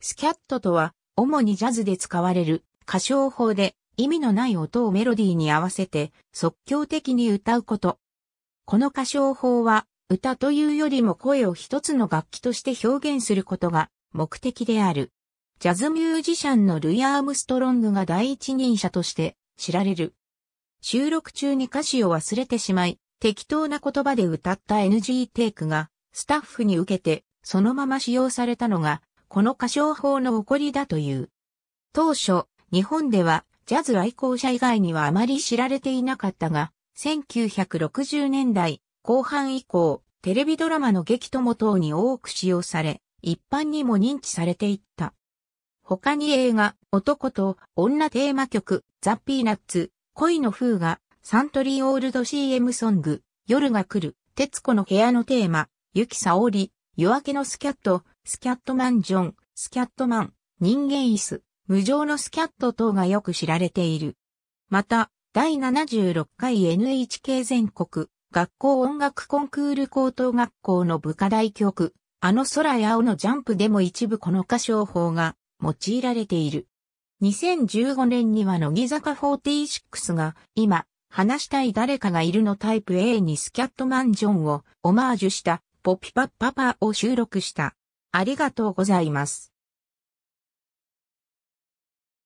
スキャットとは、主にジャズで使われる歌唱法で意味のない音をメロディーに合わせて即興的に歌うこと。この歌唱法は歌というよりも声を一つの楽器として表現することが目的である。ジャズミュージシャンのルイ・アームストロングが第一人者として知られる。収録中に歌詞を忘れてしまい、適当な言葉で歌った NG テイクがスタッフに受けてそのまま使用されたのがこの歌唱法の起こりだという。当初、日本ではジャズ愛好者以外にはあまり知られていなかったが、1960年代後半以降、テレビドラマの劇とも等に多く使用され、一般にも認知されていった。他に映画、男と女テーマ曲、ザ・ピーナッツ、恋の風が、サントリーオールド CM ソング、夜が来る、徹子の部屋のテーマ、雪さおり、夜明けのスキャット、スキャットマンジョン、スキャットマン、人間椅子、無常のスキャット等がよく知られている。また、第76回 NHK 全国学校音楽コンクール高等学校の部課題曲、あの空や青のジャンプでも一部この歌唱法が用いられている。2015年には乃木坂46が今話したい誰かがいるのタイプ A にスキャットマンジョンをオマージュしたポピパッパパを収録した。ありがとうございます。